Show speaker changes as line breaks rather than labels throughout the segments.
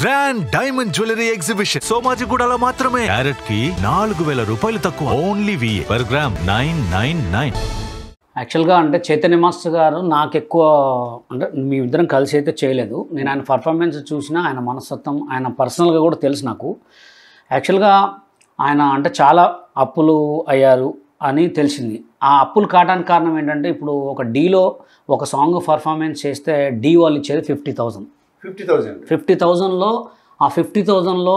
Grand diamond jewellery exhibition సోమాజిగూడలో మాత్రమే carat కి నాలుగు వేల రూపాయలు తక్కువ only V per gram nine nine nine
యాక్చువల్గా అంటే చైతన్య మాస్టర్ గారు నాకు ఎక్కువ అంటే మీ ఇద్దరం కలిసి అయితే చేయలేదు నేను ఆయన పర్ఫార్మెన్స్ చూసిన ఆయన మనస్తత్వం ఆయన పర్సనల్గా కూడా తెలుసు నాకు యాక్చువల్గా ఆయన అంటే చాలా అప్పులు అయ్యారు అని తెలిసింది ఆ అప్పులు కావడానికి కారణం ఏంటంటే ఇప్పుడు ఒక డీలో ఒక సాంగ్ పర్ఫార్మెన్స్ చేస్తే డీ వాళ్ళు ఇచ్చేది fifty thousand fifty thousand fifty థౌజండ్లో ఆ ఫిఫ్టీ థౌజండ్లో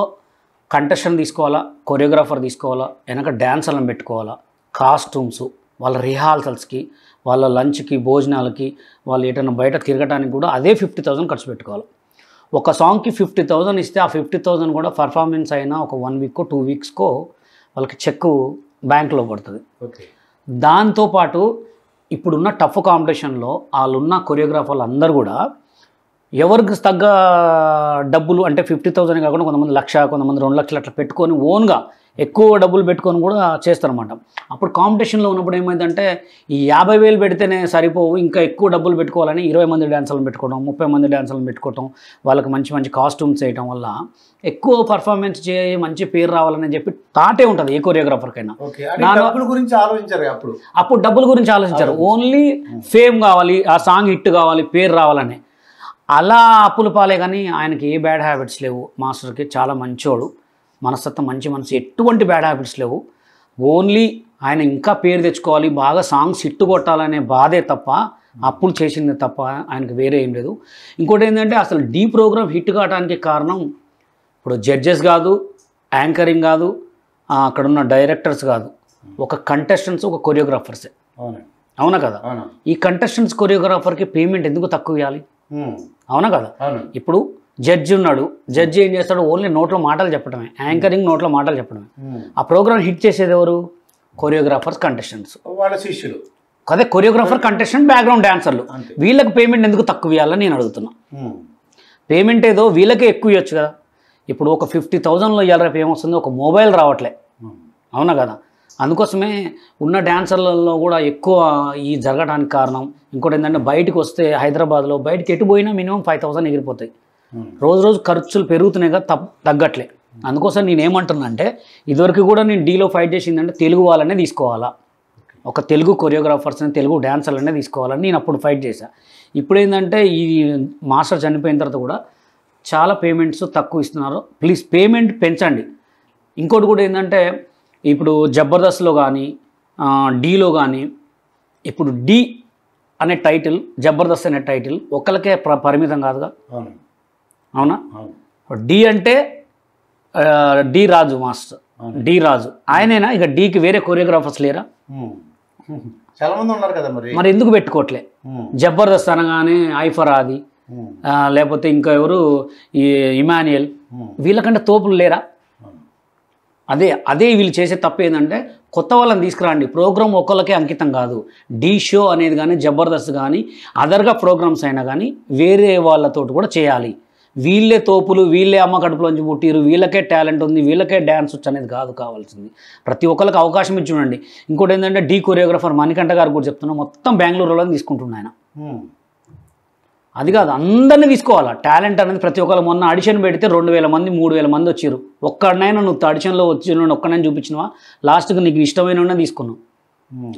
కంటెస్టెంట్ తీసుకోవాలా కొరియోగ్రాఫర్ తీసుకోవాలా వెనక డ్యాన్సర్లను పెట్టుకోవాలా కాస్ట్యూమ్స్ వాళ్ళ రిహార్సల్స్కి వాళ్ళ లంచ్కి భోజనాలకి వాళ్ళు ఏటైనా బయట తిరగడానికి కూడా అదే ఫిఫ్టీ థౌజండ్ ఖర్చు పెట్టుకోవాలి ఒక సాంగ్కి ఫిఫ్టీ థౌజండ్ ఇస్తే ఆ ఫిఫ్టీ థౌజండ్ కూడా పర్ఫార్మెన్స్ అయినా ఒక వన్ వీక్కో టూ వీక్స్కో వాళ్ళకి చెక్ బ్యాంక్లో పడుతుంది దాంతోపాటు ఇప్పుడున్న టఫ్ కాంపిటీషన్లో వాళ్ళున్న కొరియోగ్రాఫర్లు అందరూ కూడా ఎవరికి తగ్గ డబ్బులు అంటే ఫిఫ్టీ థౌసండ్ కాకుండా కొంతమంది లక్ష కొంతమంది రెండు లక్షలు అట్లా పెట్టుకొని ఓన్గా ఎక్కువ డబ్బులు పెట్టుకొని కూడా చేస్తారనమాట అప్పుడు కాంపిటీషన్లో ఉన్నప్పుడు ఏమైందంటే ఈ యాభై వేలు పెడితేనే సరిపోవు ఇంకా ఎక్కువ డబ్బులు పెట్టుకోవాలని ఇరవై మంది డ్యాన్సర్లను పెట్టుకోవడం ముప్పై మంది డ్యాన్సర్లను పెట్టుకోవడం వాళ్ళకి మంచి మంచి కాస్ట్యూమ్స్ చేయడం వల్ల ఎక్కువ పర్ఫార్మెన్స్ చేయి మంచి పేరు రావాలని చెప్పి తాటే ఉంటుంది ఏ కొరియోగ్రాఫర్కైనా
డబ్బుల గురించి ఆలోచించారు అప్పుడు
అప్పుడు డబ్బుల గురించి ఆలోచించారు ఓన్లీ ఫేమ్ కావాలి ఆ సాంగ్ హిట్ కావాలి పేరు రావాలని అలా అప్పులు పాలే కానీ ఆయనకి ఏ బ్యాడ్ హ్యాబిట్స్ లేవు మాస్టర్కి చాలా మంచోడు మనస్తత్వం మంచి మనసు ఎటువంటి బ్యాడ్ హ్యాబిట్స్ లేవు ఓన్లీ ఆయన ఇంకా పేరు తెచ్చుకోవాలి బాగా సాంగ్స్ హిట్ కొట్టాలనే బాధే తప్ప అప్పులు చేసింది తప్ప ఆయనకు వేరే ఏం లేదు ఇంకోటి ఏంటంటే అసలు డీ ప్రోగ్రామ్ హిట్ కావడానికి కారణం ఇప్పుడు జడ్జెస్ కాదు యాంకరింగ్ కాదు అక్కడ ఉన్న డైరెక్టర్స్ కాదు ఒక కంటెస్టెంట్స్ ఒక కొరియోగ్రాఫర్సే అవునా కదా ఈ కంటెస్టెంట్స్ కొరియోగ్రాఫర్కి పేమెంట్ ఎందుకు తక్కువ ఇవ్వాలి అవునా కదా ఇప్పుడు జడ్జి ఉన్నాడు జడ్జి ఏం చేస్తాడు ఓన్లీ నోట్లో మాటలు చెప్పడమే యాంకరింగ్ నోట్లో మాటలు చెప్పడమే ఆ ప్రోగ్రామ్ హిట్ చేసేది ఎవరు కొరియోగ్రాఫర్స్ కంటెస్టెంట్స్
వాళ్ళ శిష్యులు
అదే కొరియోగ్రాఫర్ కంటెస్టెంట్ బ్యాక్గ్రౌండ్ డాన్సర్లు వీళ్ళకి పేమెంట్ ఎందుకు తక్కువ ఇవ్వాలని నేను అడుగుతున్నా పేమెంట్ ఏదో వీళ్ళకే ఎక్కువ ఇవ్వచ్చు కదా ఇప్పుడు ఒక ఫిఫ్టీ థౌజండ్లో ఇవ్వాలి రేపు ఏమొస్తుంది ఒక మొబైల్ రావట్లే అవునా కదా అందుకోసమే ఉన్న డ్యాన్సర్లలో కూడా ఎక్కువ ఈ జరగడానికి కారణం ఇంకోటి ఏంటంటే బయటకు వస్తే హైదరాబాద్లో బయటకి ఎటు పోయినా మినిమం ఫైవ్ థౌసండ్ ఎగిరిపోతాయి hmm. రోజు రోజు ఖర్చులు పెరుగుతున్నాయి కదా తగ్గట్లే hmm. అందుకోసం నేనేమంటున్నా అంటే ఇదివరకు కూడా నేను డీలో ఫైట్ చేసిందంటే తెలుగు వాళ్ళనే తీసుకోవాలా ఒక తెలుగు కొరియోగ్రాఫర్స్ని తెలుగు డ్యాన్సర్లనే తీసుకోవాలని నేను అప్పుడు ఫైట్ చేశాను ఇప్పుడు ఏంటంటే ఈ మాస్టర్ చనిపోయిన తర్వాత కూడా చాలా పేమెంట్స్ తక్కువ ఇస్తున్నారు ప్లీజ్ పేమెంట్ పెంచండి ఇంకోటి కూడా ఏంటంటే ఇప్పుడు జబర్దస్త్లో కానీ డీలో కానీ ఇప్పుడు డి అనే టైటిల్ జబర్దస్త్ అనే టైటిల్ ఒకరికే పరిమితం కాదుగా అవునా డి అంటే D Raju master D Raju ఆయనైనా ఇక డీకి వేరే కొరియోగ్రాఫర్స్ లేరా
చాలా మంది ఉన్నారు కదా మరి మరి
ఎందుకు పెట్టుకోవట్లే జబర్దస్త్ అనగానే ఐఫర్ ఆది లేకపోతే ఇంకా ఎవరు ఈ ఇమానియల్ వీళ్ళకంటే తోపులు లేరా అదే అదే వీళ్ళు చేసే తప్పు ఏంటంటే కొత్త వాళ్ళని తీసుకురండి ప్రోగ్రామ్ ఒకళ్ళకే అంకితం కాదు డీ షో అనేది కానీ జబర్దస్త్ కానీ అదర్గా ప్రోగ్రామ్స్ అయినా కానీ వేరే వాళ్ళతోటి కూడా చేయాలి వీళ్ళే తోపులు వీళ్ళే అమ్మ కడుపులోంచి పుట్టిరు వీళ్ళకే టాలెంట్ ఉంది వీళ్ళకే డ్యాన్స్ వచ్చు అనేది కాదు కావాల్సింది ప్రతి ఒక్కరికి అవకాశం ఇచ్చి చూడండి ఇంకోటి ఏంటంటే డీ కొరియోగ్రఫర్ మణికంఠ గారు కూడా చెప్తున్నా మొత్తం బెంగళూరులో తీసుకుంటున్నాయన అది కాదు అందరినీ తీసుకోవాలా టాలెంట్ అనేది ప్రతి ఒక్కరు మొన్న ఆడిషన్ పెడితే రెండు వేల మంది మూడు వేల మంది వచ్చారు ఒక్కడనైనా నువ్వు ఆడిషన్లో వచ్చిన ఒక్కడైనా చూపించినవా లాస్ట్కి నీకు ఇష్టమైన తీసుకున్నావు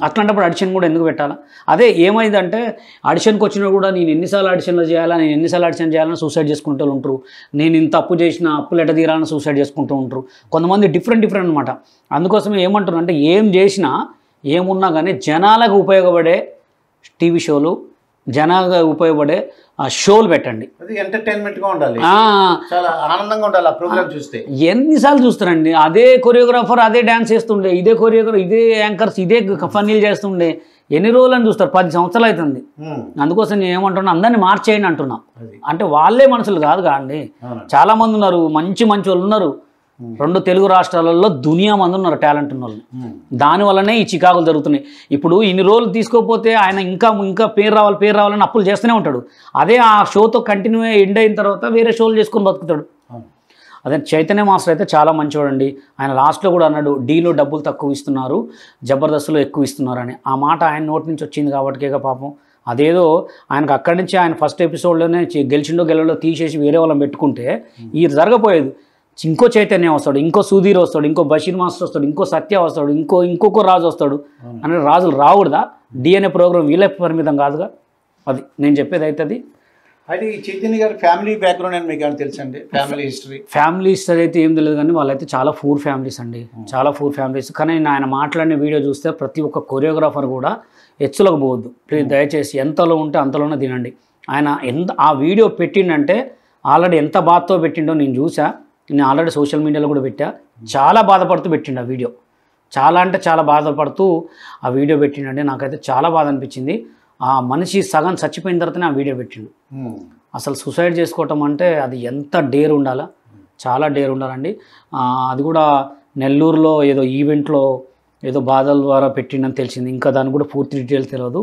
అట్లాంటప్పుడు ఆడిషన్ కూడా ఎందుకు పెట్టాలా అదే ఏమైందంటే ఆడిషన్కి వచ్చినా కూడా నేను ఎన్నిసార్లు ఆడిషన్లు చేయాలా నేను ఎన్నిసార్లు ఆడిషన్ చేయాలని సూసైడ్ చేసుకుంటూ ఉంటారు నేను ఇంత అప్పు చేసిన అప్పులు ఎట్ట తీరాలని సూసైడ్ చేసుకుంటూ ఉంటారు కొంతమంది డిఫరెంట్ డిఫరెంట్ అనమాట అందుకోసం ఏమంటారు అంటే ఏం చేసినా ఏమున్నా కానీ జనాలకు ఉపయోగపడే టీవీ షోలు జనాగా ఉపయోగపడే షోలు పెట్టండి
ఆనందంగా
ఎన్నిసార్లు చూస్తారండి అదే కొరియోగ్రాఫర్ అదే డ్యాన్స్ చేస్తుండే ఇదే కొరియోగ్రాఫర్ ఇదే యాంకర్స్ ఇదే ఫన్నీలు చేస్తుండే ఎన్ని రోజులు అని చూస్తారు పది సంవత్సరాలు అవుతుంది అందుకోసం నేను ఏమంటున్నా అందరిని మార్చేయండి అంటున్నా అంటే వాళ్ళే మనుషులు కాదు కాండి మంది ఉన్నారు మంచి మంచి వాళ్ళు ఉన్నారు Hmm. రెండు తెలుగు రాష్ట్రాలలో దునియా మంది ఉన్నారు టాలెంట్ ఉన్న వాళ్ళు hmm. దానివల్లనే ఈ చికాకులు జరుగుతున్నాయి ఇప్పుడు ఇన్ని రోజులు తీసుకోకపోతే ఆయన ఇంకా ఇంకా పేరు రావాలి పేరు రావాలని అప్పులు చేస్తూనే ఉంటాడు అదే ఆ షోతో కంటిన్యూ ఎండ్ అయిన తర్వాత వేరే షోలు చేసుకొని బతుకుతాడు అదే చైతన్య మాస్టర్ అయితే చాలా మంచివాడండి ఆయన లాస్ట్లో కూడా అన్నాడు డీలో డబ్బులు తక్కువ ఇస్తున్నారు జబర్దస్త్లో ఎక్కువ ఇస్తున్నారు అని ఆ మాట ఆయన నోటి నుంచి వచ్చింది కాబట్టి పాపం అదేదో ఆయనకు అక్కడి నుంచి ఆయన ఫస్ట్ ఎపిసోడ్లోనే గెలిచిండో గెలలో తీసేసి వేరే వాళ్ళని పెట్టుకుంటే ఇది hmm. జరగపోయేది ఇంకో చైతన్యం వస్తాడు ఇంకో సుధీర్ వస్తాడు ఇంకో బషీర్ మాస్టర్ వస్తాడు ఇంకో సత్య వస్తాడు ఇంకో ఇంకొక రాజు వస్తాడు అని రాజులు రావుడదా డిఎన్ఏ ప్రోగ్రామ్ వీళ్ళ పరిమితం కాదుగా అది నేను చెప్పేది అయితే అది
అయితే ఈ చైతన్య గారి ఫ్యామిలీ బ్యాక్గ్రౌండ్ అని మీకు అండి ఫ్యామిలీ హిస్టరీ
ఫ్యామిలీ హిస్టరీ అయితే ఏం తెలియదు కానీ వాళ్ళైతే చాలా పూర్ ఫ్యామిలీస్ అండి చాలా పూర్ ఫ్యామిలీస్ కానీ ఆయన మాట్లాడిన వీడియో చూస్తే ప్రతి ఒక్క కొరియోగ్రాఫర్ కూడా హెచ్చులకు పోవద్దు ప్లీజ్ దయచేసి ఎంతలో ఉంటే అంతలోనే తినండి ఆయన ఎంత ఆ వీడియో పెట్టిండంటే ఆల్రెడీ ఎంత బాధతో పెట్టిండో నేను చూసా నేను ఆల్రెడీ సోషల్ మీడియాలో కూడా పెట్టా చాలా బాధపడుతూ పెట్టిండు ఆ వీడియో చాలా అంటే చాలా బాధపడుతూ ఆ వీడియో పెట్టిండే నాకైతే చాలా బాధ అనిపించింది ఆ మనిషి సగం చచ్చిపోయిన తర్వాతనే ఆ వీడియో పెట్టిండు అసలు సూసైడ్ చేసుకోవటం అంటే అది ఎంత డేర్ ఉండాలా చాలా డేర్ ఉండాలండి అది కూడా నెల్లూరులో ఏదో ఈవెంట్లో ఏదో బాధల ద్వారా పెట్టిండని తెలిసింది ఇంకా దాని కూడా పూర్తి డీటెయిల్స్ తెలియదు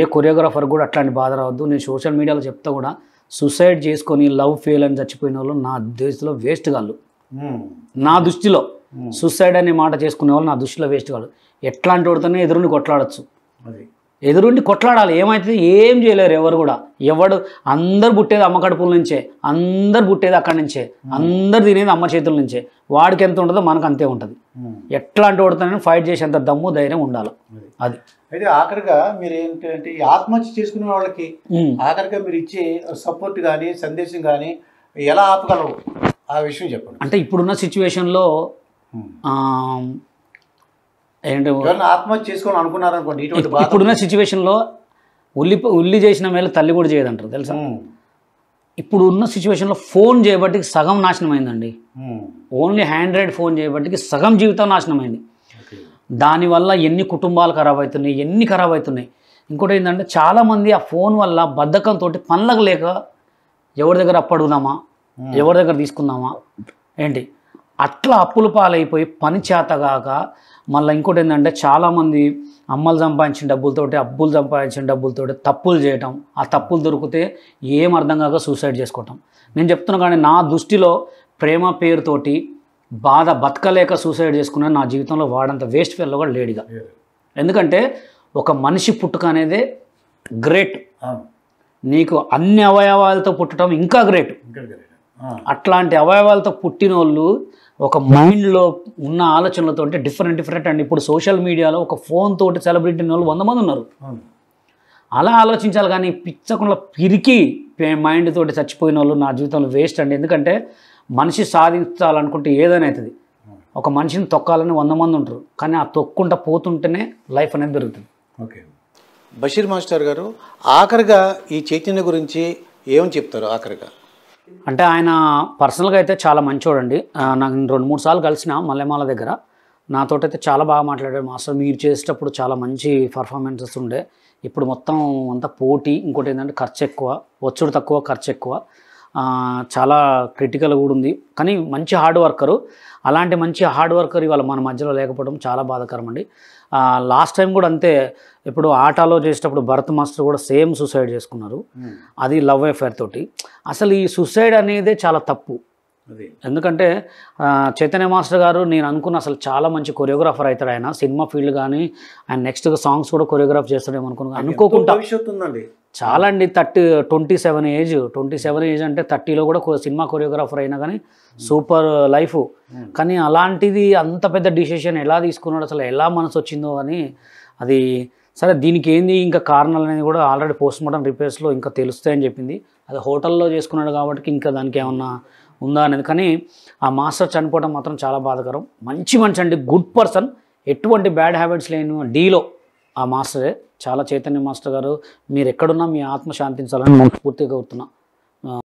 ఏ కొరియోగ్రాఫర్ కూడా అట్లాంటి బాధ రావద్దు నేను సోషల్ మీడియాలో చెప్తా కూడా సుసైడ్ చేసుకొని లవ్ ఫెయిల్ అని చచ్చిపోయిన వాళ్ళు నా దేశంలో వేస్ట్ కాళ్ళు నా దృష్టిలో సుసైడ్ hmm. అనే మాట చేసుకునే వాళ్ళు నా దృష్టిలో వేస్ట్ కాళ్ళు ఎట్లాంటి వాడితోనే ఎదురుండి కొట్లాడచ్చు ఎదురుండి కొట్లాడాలి ఏమైతే ఏం చేయలేరు ఎవరు కూడా ఎవడు అందరు పుట్టేది అమ్మ కడుపుల నుంచే అందరు పుట్టేది అక్కడి నుంచే hmm. అందరు తినేది అమ్మ చేతుల నుంచే వాడికి ఎంత ఉంటుందో మనకు అంతే ఉంటుంది hmm. ఎట్లాంటి వాడితోనే ఫైట్ చేసేంత దమ్ము ధైర్యం ఉండాలి అది
అయితే ఆఖరిగా మీరు ఏంటంటే ఆత్మహత్య చేసుకునే వాళ్ళకి ఆఖరిగా మీరు ఇచ్చే సపోర్ట్ కానీ సందేశం కానీ ఎలా ఆపగలవు ఆ విషయం చెప్పండి
అంటే ఇప్పుడున్న సిచ్యువేషన్లో ఏంటంటే
ఆత్మహత్య చేసుకోని అనుకున్నారనుకోండి ఇప్పుడున్న
సిచ్యువేషన్లో ఉల్లి ఉల్లి చేసిన మేళ తల్లి కూడా చేయదంటారు తెలుసా ఇప్పుడు ఉన్న సిచ్యువేషన్లో ఫోన్ చేయబట్టికి సగం నాశనం అయిందండి ఓన్లీ హ్యాండ్రాయిడ్ ఫోన్ చేయబట్టికి సగం జీవితం నాశనం అయింది దానివల్ల ఎన్ని కుటుంబాలు ఖరాబ్ అవుతున్నాయి ఎన్ని ఖరాబ్ అవుతున్నాయి ఇంకోటి ఏంటంటే చాలామంది ఆ ఫోన్ వల్ల బద్ధకంతో పనులకు లేక ఎవరి దగ్గర అప్పు ఎవరి దగ్గర తీసుకుందామా ఏంటి అట్లా అప్పులు పాలైపోయి పని చేతగాక మళ్ళీ ఇంకోటి ఏంటంటే చాలామంది అమ్మలు సంపాదించిన డబ్బులతోటి అప్పులు సంపాదించిన డబ్బులతోటి తప్పులు చేయటం ఆ తప్పులు దొరికితే ఏం అర్థం కాక సూసైడ్ చేసుకోవటం నేను చెప్తున్నా కానీ నా దృష్టిలో ప్రేమ పేరుతోటి బాధ బతకలేక సూసైడ్ చేసుకున్నాను నా జీవితంలో వాడంత వేస్ట్ ఫెల్లో కూడా లేడిగా ఎందుకంటే ఒక మనిషి పుట్టుక అనేది గ్రేట్ నీకు అన్ని అవయవాలతో పుట్టడం ఇంకా గ్రేట్ అట్లాంటి అవయవాలతో పుట్టిన వాళ్ళు ఒక మైండ్లో ఉన్న ఆలోచనలతో అంటే డిఫరెంట్ డిఫరెంట్ అండ్ ఇప్పుడు సోషల్ మీడియాలో ఒక ఫోన్ తోటి సెలబ్రిటీ వాళ్ళు వంద మంది ఉన్నారు అలా ఆలోచించాలి కానీ పిచ్చకుండా పిరికి మైండ్ తోటి చచ్చిపోయిన వాళ్ళు నా జీవితంలో వేస్ట్ అండి ఎందుకంటే మనిషి సాధించాలనుకుంటే ఏదైనా అవుతుంది ఒక మనిషిని తొక్కాలని వంద మంది ఉంటారు కానీ ఆ తొక్కుండా పోతుంటేనే లైఫ్ అనేది దొరుకుతుంది
ఓకే బషీర్ మాస్టర్ గారు ఆఖరిగా ఈ చైతన్య గురించి ఏమని చెప్తారు ఆఖరిగా
అంటే ఆయన పర్సనల్గా అయితే చాలా మంచోడండి నాకు రెండు మూడు సార్లు కలిసిన మల్లెమాల దగ్గర అయితే చాలా బాగా మాట్లాడాడు మాస్టర్ మీరు చేసేటప్పుడు చాలా మంచి పర్ఫార్మెన్సెస్ ఉండే ఇప్పుడు మొత్తం అంతా పోటీ ఇంకోటి ఏంటంటే ఖర్చు ఎక్కువ ఒత్తిడి తక్కువ ఖర్చు ఎక్కువ చాలా క్రిటికల్ కూడా ఉంది కానీ మంచి హార్డ్ వర్కరు అలాంటి మంచి హార్డ్ వర్కర్ ఇవాళ మన మధ్యలో లేకపోవడం చాలా బాధాకరం అండి లాస్ట్ టైం కూడా అంతే ఇప్పుడు ఆటాలో చేసేటప్పుడు భరత్ మాస్టర్ కూడా సేమ్ సూసైడ్ చేసుకున్నారు hmm. అది లవ్ అఫేర్ తోటి అసలు ఈ సూసైడ్ అనేదే చాలా తప్పు ఎందుకంటే చైతన్య మాస్టర్ గారు నేను అనుకున్న అసలు చాలా మంచి కొరియోగ్రాఫర్ అవుతాడు ఆయన సినిమా ఫీల్డ్ కానీ ఆయన నెక్స్ట్ సాంగ్స్ కూడా కొరియోగ్రాఫ్ చేస్తాడేమో అనుకున్నా అనుకోకుండా చాలా అండి thirty twenty seven age twenty seven age అంటే థర్టీలో కూడా సినిమా కొరియోగ్రాఫర్ అయినా కానీ సూపర్ లైఫ్ కానీ అలాంటిది అంత పెద్ద డిసిషన్ ఎలా తీసుకున్నాడు అసలు ఎలా మనసు వచ్చిందో అని అది సరే దీనికి ఏంది ఇంకా కారణాలు అనేది కూడా ఆల్రెడీ పోస్ట్ మార్టం రిపేర్స్లో ఇంకా తెలుస్తాయని చెప్పింది అది హోటల్లో చేసుకున్నాడు కాబట్టి ఇంకా దానికి ఏమన్నా ఉందా అనేది కానీ ఆ మాస్టర్ చనిపోవడం మాత్రం చాలా బాధకరం మంచి మనిషి అండి గుడ్ పర్సన్ ఎటువంటి బ్యాడ్ హ్యాబిట్స్ లేని డీలో ఆ మాస్టరే చాలా చైతన్య మాస్టర్ గారు మీరు ఎక్కడున్నా మీ ఆత్మ శాంతించాలని మనస్ఫూర్తిగా కోరుతున్నా